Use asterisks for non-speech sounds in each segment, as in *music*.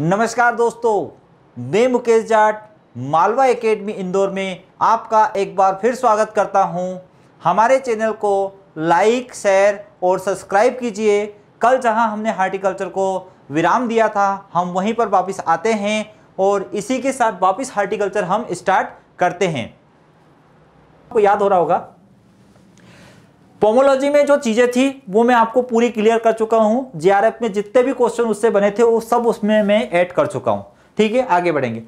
नमस्कार दोस्तों मैं मुकेश जाट मालवा एकेडमी इंदौर में आपका एक बार फिर स्वागत करता हूं हमारे चैनल को लाइक शेयर और सब्सक्राइब कीजिए कल जहां हमने हार्टिकल्चर को विराम दिया था हम वहीं पर वापस आते हैं और इसी के साथ वापस हार्टिकल्चर हम स्टार्ट करते हैं आपको याद हो रहा होगा पोमोलॉजी में जो चीज़ें थी वो मैं आपको पूरी क्लियर कर चुका हूँ जे में जितने भी क्वेश्चन उससे बने थे वो सब उसमें मैं ऐड कर चुका हूँ ठीक है आगे बढ़ेंगे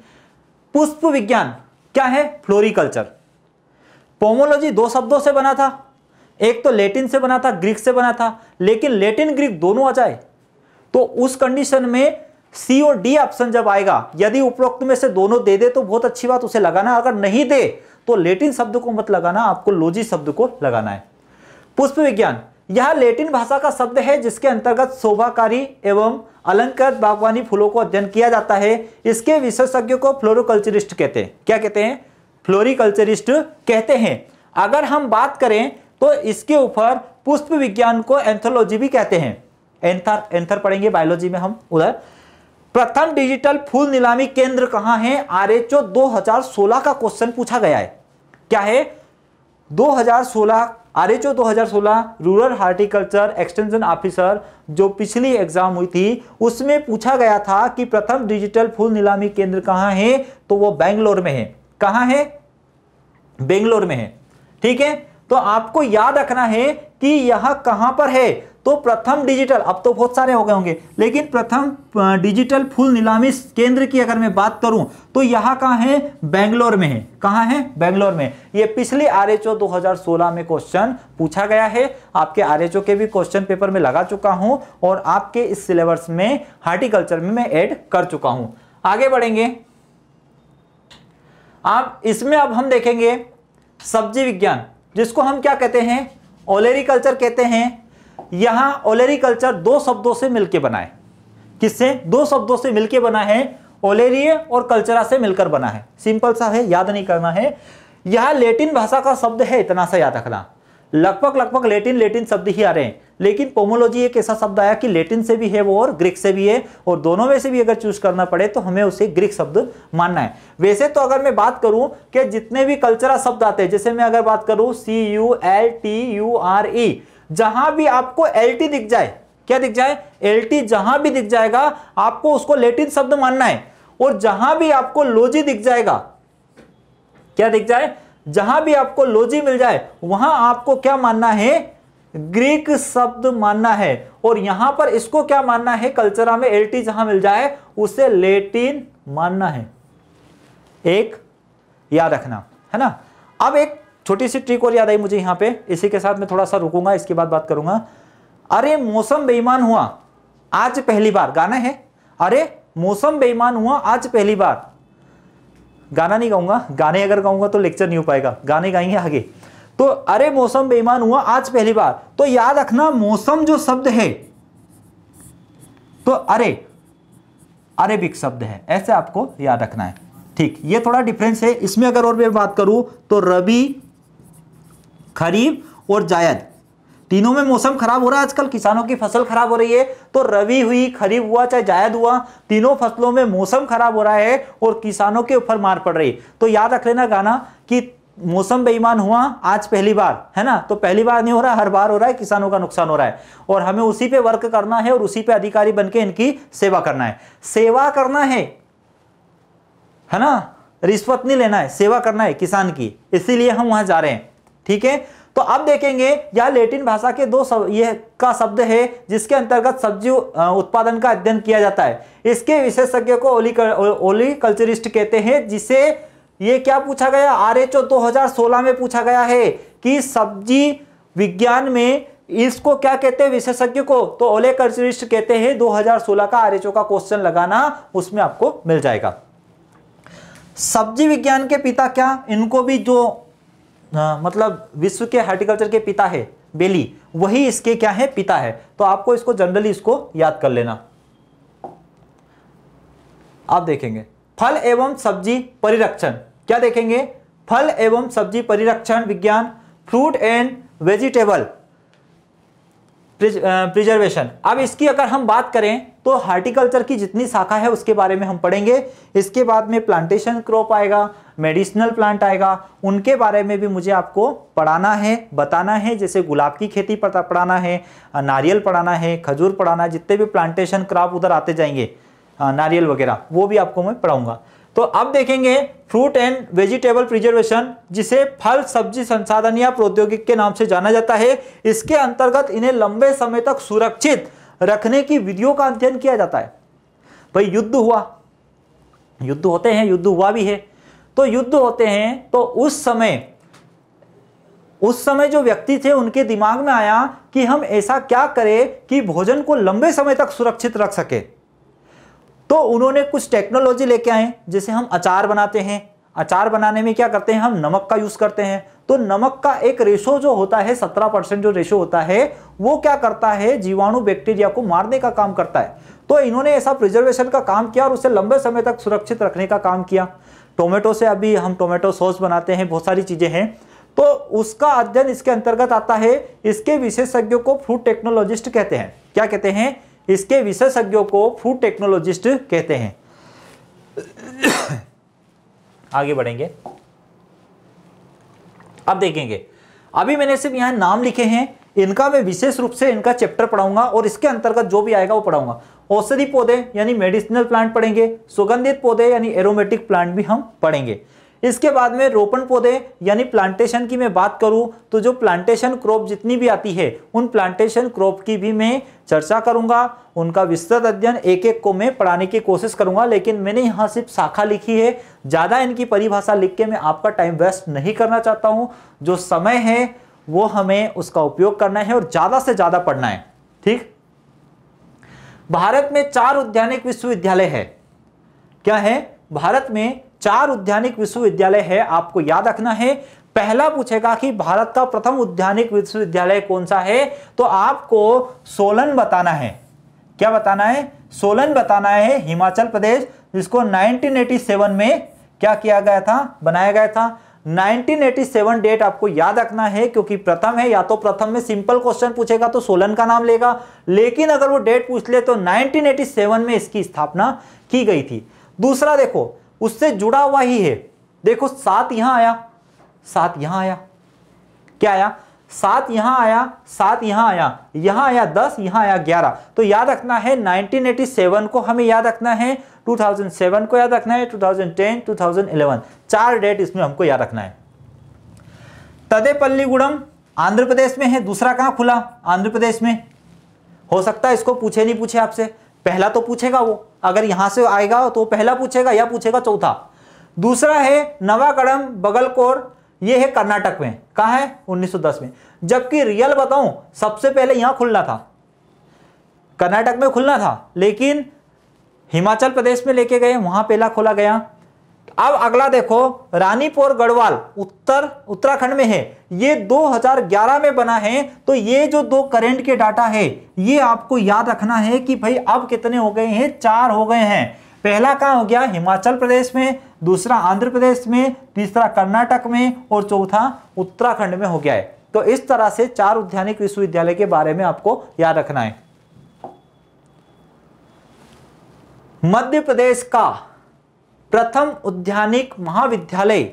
पुष्प विज्ञान क्या है फ्लोरिकल्चर पोमोलॉजी दो शब्दों से बना था एक तो लेटिन से बना था ग्रीक से बना था लेकिन लेटिन ग्रीक दोनों आ जाए तो उस कंडीशन में सी और डी ऑप्शन जब आएगा यदि उपरोक्त में से दोनों दे दे तो बहुत अच्छी बात उसे लगाना अगर नहीं दे तो लेटिन शब्द को मत लगाना आपको लोजी शब्द को लगाना है पुष्प विज्ञान यह लेटिन भाषा का शब्द है जिसके अंतर्गत शोभाकारी एवं अलंकृत बागवानी फूलों को अध्ययन किया जाता है इसके विशेषज्ञ को फ्लोरोकल्चरिस्ट कहते हैं क्या कहते हैं फ्लोरिकल्चरिस्ट कहते हैं अगर हम बात करें तो इसके ऊपर पुष्प विज्ञान को एंथोलॉजी भी कहते हैं एंथर एंथर पढ़ेंगे बायोलॉजी में हम उधर प्रथम डिजिटल फूल नीलामी केंद्र कहां है आरएचओ 2016 का क्वेश्चन पूछा गया है क्या है 2016 RHO 2016 rural horticulture extension officer जो पिछली एग्जाम हुई थी उसमें पूछा गया था कि प्रथम डिजिटल फूल नीलामी केंद्र कहाँ है तो वो बेंगलोर में है कहाँ है बेंगलोर में है ठीक है तो आपको याद रखना है कि यह कहां पर है तो प्रथम डिजिटल अब तो बहुत सारे हो गए होंगे लेकिन प्रथम डिजिटल फूल नीलामी केंद्र की अगर मैं बात करूं तो यहां कहा है बेंगलोर में है कहाँ है बेंगलोर में ये पिछले आर 2016 में क्वेश्चन पूछा गया है आपके आर के भी क्वेश्चन पेपर में लगा चुका हूं और आपके इस सिलेबस में हार्टिकल्चर में मैं ऐड कर चुका हूं आगे बढ़ेंगे आप इसमें अब हम देखेंगे सब्जी विज्ञान जिसको हम क्या कहते हैं ओलेरिकल्चर कहते हैं यहां ओलेरिकल्चर दो शब्दों से मिलकर बना है किससे दो शब्दों से मिलकर बना है ओलेरिय और कल्चरा से मिलकर बना है सिंपल सा है याद नहीं करना है यह लेटिन भाषा का शब्द है इतना सा याद रखना लगभग लगभग लेटिन लेटिन शब्द ही आ रहे हैं लेकिन पोमोलॉजी एक ऐसा शब्द आया कि लेटिन से भी है वो और ग्रीक से भी है और दोनों में से भी अगर चूज करना पड़े तो हमें उसे ग्रीक शब्द मानना है वैसे तो अगर मैं बात करूं कि जितने भी कल्चरल शब्द आते हैं जैसे मैं अगर बात करूं C U L T U R E जहां भी आपको एल दिख जाए क्या दिख जाए एल जहां भी दिख जाएगा आपको उसको लेटिन शब्द मानना है और जहां भी आपको लोजी दिख जाएगा क्या दिख जाए जहां भी आपको लोजी मिल जाए वहां आपको क्या मानना है ग्रीक शब्द मानना है और यहां पर इसको क्या मानना है कल्चरा में एल टी जहां मिल जाए उसे लेटिन मानना है एक याद रखना है ना अब एक छोटी सी ट्रिक और याद आई मुझे यहां पे इसी के साथ मैं थोड़ा सा रुकूंगा इसके बाद बात करूंगा अरे मौसम बेईमान हुआ आज पहली बार गाना है अरे मौसम बेईमान हुआ आज पहली बार गाना नहीं गाऊंगा गाने अगर गाऊंगा तो लेक्चर नहीं हो पाएगा गाने गाएंगे आगे तो अरे मौसम बेईमान हुआ आज पहली बार तो याद रखना मौसम जो शब्द है तो अरे अरेबिक शब्द है ऐसे आपको याद रखना है ठीक ये थोड़ा डिफरेंस है इसमें अगर और मैं बात करूं तो रबी खरीफ और जायद तीनों में मौसम खराब हो रहा है आजकल किसानों की फसल खराब हो रही है तो रवि हुई खरीफ हुआ चाहे जायद हुआ तीनों फसलों में मौसम खराब हो रहा है और किसानों के ऊपर मार पड़ रही तो याद रख लेना गाना कि मौसम बेईमान हुआ आज पहली बार है ना तो पहली बार नहीं हो रहा हर बार हो रहा है किसानों का नुकसान हो रहा है और हमें उसी पे वर्क करना है और उसी पे अधिकारी बनके इनकी सेवा करना है सेवा करना है है ना रिश्वत नहीं लेना है सेवा करना है किसान की इसीलिए हम वहां जा रहे हैं ठीक है तो अब देखेंगे यह लेटिन भाषा के दो सब, ये का शब्द है जिसके अंतर्गत सब्जी उत्पादन का अध्ययन किया जाता है इसके विशेषज्ञ को ओली कल्चरिस्ट कहते हैं जिसे ये क्या पूछा गया आर एच ओ सोलह में पूछा गया है कि सब्जी विज्ञान में इसको क्या कहते हैं विशेषज्ञ को तो ओले कल्चरिस्ट कहते हैं 2016 का आर का क्वेश्चन लगाना उसमें आपको मिल जाएगा सब्जी विज्ञान के पिता क्या इनको भी जो मतलब विश्व के हार्टिकल्चर के पिता है बेली वही इसके क्या है पिता है तो आपको इसको जनरली इसको याद कर लेना आप देखेंगे फल एवं सब्जी परिरक्षण क्या देखेंगे फल एवं सब्जी परिरक्षण विज्ञान फ्रूट एंड वेजिटेबल प्रिजर्वेशन अब इसकी अगर हम बात करें तो हार्टिकल्चर की जितनी शाखा है उसके बारे में हम पढ़ेंगे इसके बाद में प्लांटेशन क्रॉप आएगा मेडिसिनल प्लांट आएगा उनके बारे में भी मुझे आपको पढ़ाना है बताना है जैसे गुलाब की खेती पढ़ाना है नारियल पढ़ाना है खजूर पढ़ाना है जितने भी प्लांटेशन क्रॉप उधर आते जाएंगे नारियल वगैरह वो भी आपको मैं पढ़ाऊंगा तो अब देखेंगे फ्रूट एंड वेजिटेबल प्रिजर्वेशन जिसे फल सब्जी संसाधन या प्रौद्योगिक के नाम से जाना जाता है इसके अंतर्गत इन्हें लंबे समय तक सुरक्षित रखने की विधियों का अध्ययन किया जाता है भाई युद्ध हुआ युद्ध होते हैं युद्ध हुआ भी है तो युद्ध होते हैं तो उस समय उस समय जो व्यक्ति थे उनके दिमाग में आया कि हम ऐसा क्या करें कि भोजन को लंबे समय तक सुरक्षित रख सके तो उन्होंने कुछ टेक्नोलॉजी लेके आए जैसे हम अचार बनाते हैं अचार बनाने में क्या करते हैं हम नमक का यूज़ करते हैं तो नमक का एक रेशो जो होता है सत्रह परसेंट जो रेशो होता है वो क्या करता है जीवाणु बैक्टीरिया को मारने का काम करता है तो इन्होंने ऐसा प्रिजर्वेशन का काम किया और उसे लंबे समय तक सुरक्षित रखने का काम किया टोमेटो से अभी हम टोमेटो सॉस बनाते हैं बहुत सारी चीज़ें हैं तो उसका अध्ययन इसके अंतर्गत आता है इसके विशेषज्ञों को फूड टेक्नोलॉजिस्ट कहते हैं क्या कहते हैं इसके विशेषज्ञों को फूड टेक्नोलॉजिस्ट कहते हैं *coughs* आगे बढ़ेंगे अब देखेंगे अभी मैंने सिर्फ यहां नाम लिखे हैं इनका मैं विशेष रूप से इनका चैप्टर पढ़ाऊंगा और इसके अंतर्गत जो भी आएगा वो पढ़ाऊंगा औषधि पौधे यानी मेडिसिनल प्लांट पढ़ेंगे सुगंधित पौधे यानी एरोमेटिक प्लांट भी हम पढ़ेंगे इसके बाद में रोपण पौधे यानी प्लांटेशन की मैं बात करूं तो जो प्लांटेशन क्रॉप जितनी भी आती है उन प्लांटेशन क्रॉप की भी मैं चर्चा करूंगा उनका विस्तृत अध्ययन एक एक को मैं पढ़ाने की कोशिश करूंगा लेकिन मैंने यहाँ सिर्फ शाखा लिखी है ज़्यादा इनकी परिभाषा लिख के मैं आपका टाइम वेस्ट नहीं करना चाहता हूँ जो समय है वो हमें उसका उपयोग करना है और ज़्यादा से ज़्यादा पढ़ना है ठीक भारत में चार उद्यानिक विश्वविद्यालय है क्या है भारत में चार उद्यानिक विश्वविद्यालय है आपको याद रखना है पहला पूछेगा कि भारत का प्रथम उद्यानिक विश्वविद्यालय कौन सा है तो आपको सोलन बताना है क्या बताना है सोलन बताना है हिमाचल प्रदेश जिसको 1987 में क्या किया गया था बनाया गया था 1987 डेट आपको याद रखना है क्योंकि प्रथम है या तो प्रथम में सिंपल क्वेश्चन पूछेगा तो सोलन का नाम लेगा लेकिन अगर वो डेट पूछ ले तो 1987 में इसकी स्थापना की गई थी दूसरा देखो उससे जुड़ा हुआ ही है देखो सात यहां आया सात यहां आया क्या आया सात यहां आया सात यहां आया यहां आया दस यहां आया ग्यारह तो याद रखना है 1987 को हमें याद रखना है 2007 को याद रखना है 2010 2011 चार डेट इसमें हमको याद रखना है तदेपल्लीगुड़म आंध्र प्रदेश में है दूसरा कहां खुला आंध्र प्रदेश में हो सकता है इसको पूछे नहीं पूछे आपसे पहला तो पूछेगा वो अगर यहां से आएगा तो पहला पूछेगा या पूछेगा चौथा दूसरा है नवागढ़ बगलकोर ये है कर्नाटक में कहा है 1910 में जबकि रियल बताऊं सबसे पहले यहां खुलना था कर्नाटक में खुलना था लेकिन हिमाचल प्रदेश में लेके गए वहां पहला खोला गया अब अगला देखो रानीपुर गढ़वाल उत्तर उत्तराखंड में है ये 2011 में बना है तो ये जो दो करंट के डाटा है ये आपको याद रखना है कि भाई अब कितने हो गए हैं चार हो गए हैं पहला कहा हो गया हिमाचल प्रदेश में दूसरा आंध्र प्रदेश में तीसरा कर्नाटक में और चौथा उत्तराखंड में हो गया है तो इस तरह से चार उद्यानिक विश्वविद्यालय के बारे में आपको याद रखना है मध्य प्रदेश का प्रथम उद्यानिक महाविद्यालय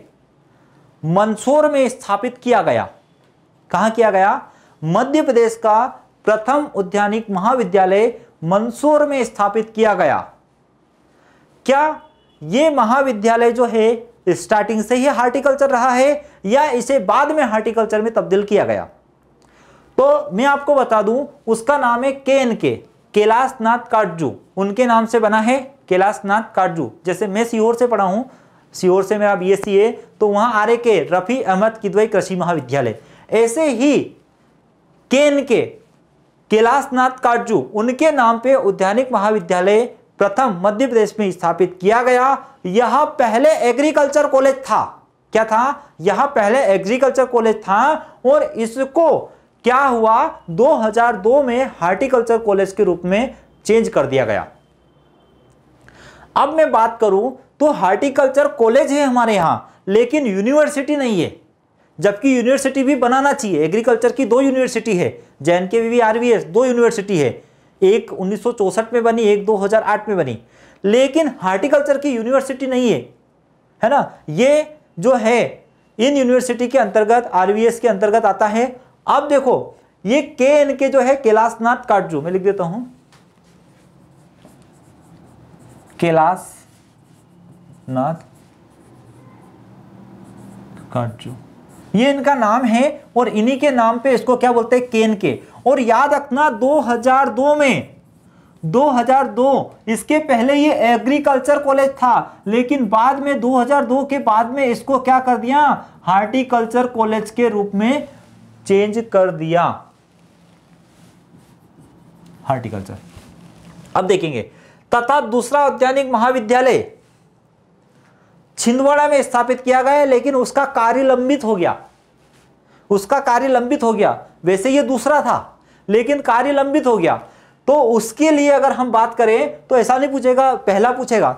मंदसौर में स्थापित किया गया कहा किया गया मध्य प्रदेश का प्रथम उद्यानिक महाविद्यालय मंदसौर में स्थापित किया गया क्या ये महाविद्यालय जो है स्टार्टिंग से ही हार्टिकल्चर रहा है या इसे बाद में हार्टिकल्चर में तब्दील किया गया तो मैं आपको बता दूं उसका नाम है के एन के कैलाश नाथ काटजू उनके नाम से बना है कैलाश नाथ काटजू जैसे मैं सीहोर से पढ़ा हूं सीहोर से मेरा बी एस सी है तो वहां आर ए के रफ़ी अहमद किदवई कृषि महाविद्यालय ऐसे ही के एन के कैलाश नाथ काटजू उनके नाम पे उद्यानिक महाविद्यालय प्रथम मध्य प्रदेश में स्थापित किया गया यह पहले एग्रीकल्चर कॉलेज था क्या था यह पहले एग्रीकल्चर कॉलेज था और इसको क्या हुआ 2002 में हार्टिकल्चर कॉलेज के रूप में चेंज कर दिया गया अब मैं बात करूं तो हार्टिकल्चर कॉलेज है हमारे यहां लेकिन यूनिवर्सिटी नहीं है जबकि यूनिवर्सिटी भी बनाना चाहिए एग्रीकल्चर की दो यूनिवर्सिटी है J N K V R V S दो यूनिवर्सिटी है एक उन्नीस में बनी एक 2008 में बनी लेकिन हार्टिकल्चर की यूनिवर्सिटी नहीं है है ना ये जो है इन यूनिवर्सिटी के अंतर्गत आरवीएस के अंतर्गत आता है अब देखो ये के एन के जो है कैलाशनाथ काटजू मैं लिख देता हूं कैलाश नाथ काटजू ये इनका नाम है और इन्हीं के नाम पे इसको क्या बोलते हैं केन के और याद रखना 2002 में 2002 इसके पहले ये एग्रीकल्चर कॉलेज था लेकिन बाद में 2002 के बाद में इसको क्या कर दिया हार्टिकल्चर कॉलेज के रूप में चेंज कर दिया हार्टिकल्चर अब देखेंगे तथा दूसरा औद्यानिक महाविद्यालय छिंदवाड़ा में स्थापित किया गया लेकिन उसका कार्य लंबित हो गया उसका कार्य लंबित हो गया वैसे ये दूसरा था लेकिन कार्य लंबित हो गया तो उसके लिए अगर हम बात करें तो ऐसा नहीं पूछेगा पहला पूछेगा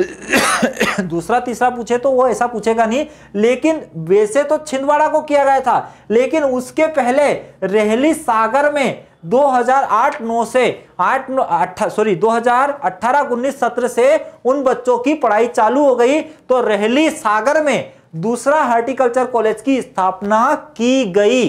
*coughs* दूसरा तीसरा पूछे तो वो ऐसा पूछेगा नहीं लेकिन वैसे तो छिंदवाड़ा को किया गया था लेकिन उसके पहले रेहली सागर में 2008-9 से 8 नौ सॉरी 2018 उन्नीस सत्र से उन बच्चों की पढ़ाई चालू हो गई तो रहली सागर में दूसरा हार्टिकल्चर कॉलेज की स्थापना की गई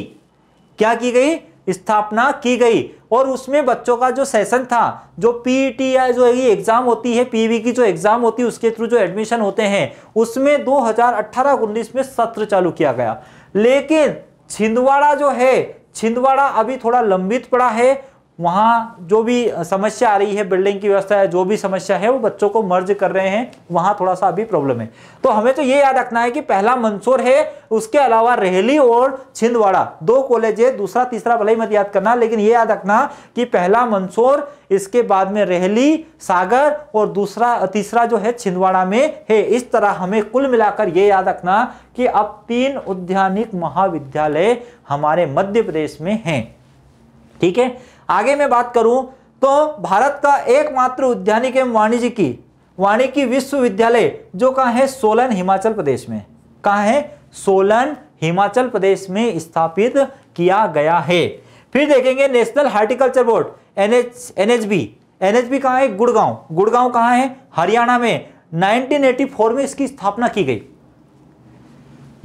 क्या की गई स्थापना की गई और उसमें बच्चों का जो सेशन था जो पीटी या e जो एग्ज़ाम होती है पीवी की जो एग्ज़ाम होती है उसके थ्रू जो एडमिशन होते हैं उसमें 2018 हजार में सत्र चालू किया गया लेकिन छिंदवाड़ा जो है छिंदवाड़ा अभी थोड़ा लंबित पड़ा है वहाँ जो भी समस्या आ रही है बिल्डिंग की व्यवस्था है जो भी समस्या है वो बच्चों को मर्ज कर रहे हैं वहाँ थोड़ा सा अभी प्रॉब्लम है तो हमें तो ये याद रखना है कि पहला मंदसौर है उसके अलावा रेहली और छिंदवाड़ा दो कॉलेज है दूसरा तीसरा भले ही मत याद करना लेकिन ये याद रखना कि पहला मंदसौर इसके बाद में रेहली सागर और दूसरा तीसरा जो है छिंदवाड़ा में है इस तरह हमें कुल मिलाकर ये याद रखना कि अब तीन उद्यानिक महाविद्यालय हमारे मध्य प्रदेश में हैं ठीक है आगे मैं बात करूं तो भारत का एकमात्र उद्यानिक एवं वाणिज्यिकी वाणिज्यिकी विश्वविद्यालय जो कहा है सोलन हिमाचल प्रदेश में कहा है सोलन हिमाचल प्रदेश में स्थापित किया गया है फिर देखेंगे national horticulture board N H N H B है गुड़गांव गुड़गांव कहाँ है हरियाणा में 1984 में इसकी स्थापना की गई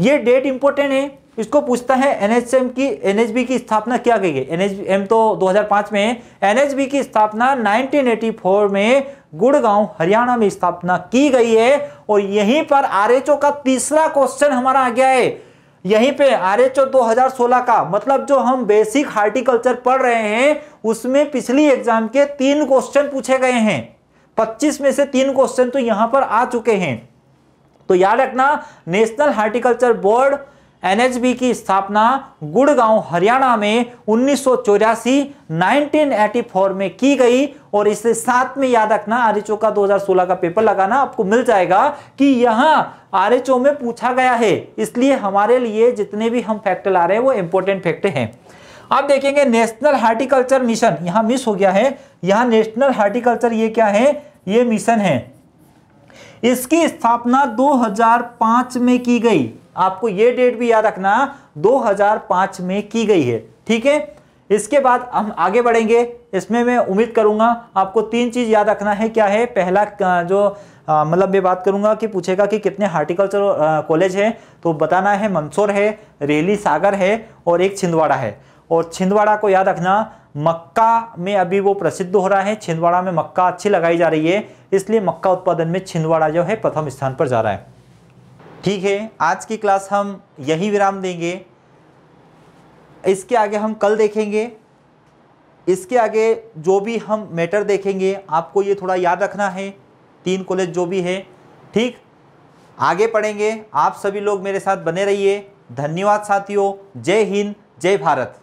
ये डेट इंपोर्टेंट है इसको पूछता है एनएचएम की एनएचबी की स्थापना क्या गई है एनएचएम तो 2005 में है एनएचबी की स्थापना 1984 में गुड़गांव हरियाणा में स्थापना की गई है और यहीं पर आरएचओ का तीसरा क्वेश्चन हमारा आ गया है यहीं पे आरएचओ 2016 का मतलब जो हम बेसिक हार्टिकल्चर पढ़ रहे हैं उसमें पिछली एग्जाम के तीन क्वेश्चन पूछे गए हैं पच्चीस में से तीन क्वेश्चन तो यहां पर आ चुके हैं तो याद रखना नेशनल हार्टिकल्चर बोर्ड एनएचबी की स्थापना गुड़गांव हरियाणा में उन्नीस सौ में की गई और इसे साथ में याद रखना आरएचओ का 2016 का पेपर लगाना आपको मिल जाएगा कि यहां आरएचओ में पूछा गया है इसलिए हमारे लिए जितने भी हम फैक्ट ला रहे हैं वो इंपॉर्टेंट फैक्ट हैं आप देखेंगे नेशनल हार्टिकल्चर मिशन यहां मिस हो गया है यहां नेशनल हार्टिकल्चर ये क्या है ये मिशन है इसकी स्थापना 2005 में की गई आपको ये डेट भी याद रखना 2005 में की गई है ठीक है इसके बाद हम आगे बढ़ेंगे इसमें मैं उम्मीद करूंगा आपको तीन चीज़ याद रखना है क्या है पहला जो मतलब मैं बात करूंगा कि पूछेगा कि कितने हार्टिकल्चर कॉलेज हैं तो बताना है मंदसौर है रेली सागर है और एक छिंदवाड़ा है और छिंदवाड़ा को याद रखना मक्का में अभी वो प्रसिद्ध हो रहा है छिंदवाड़ा में मक्का अच्छी लगाई जा रही है इसलिए मक्का उत्पादन में छिंदवाड़ा जो है प्रथम स्थान पर जा रहा है ठीक है आज की क्लास हम यही विराम देंगे इसके आगे हम कल देखेंगे इसके आगे जो भी हम मैटर देखेंगे आपको ये थोड़ा याद रखना है तीन कॉलेज जो भी है ठीक आगे पढ़ेंगे आप सभी लोग मेरे साथ बने रहिए धन्यवाद साथियों जय हिंद जय भारत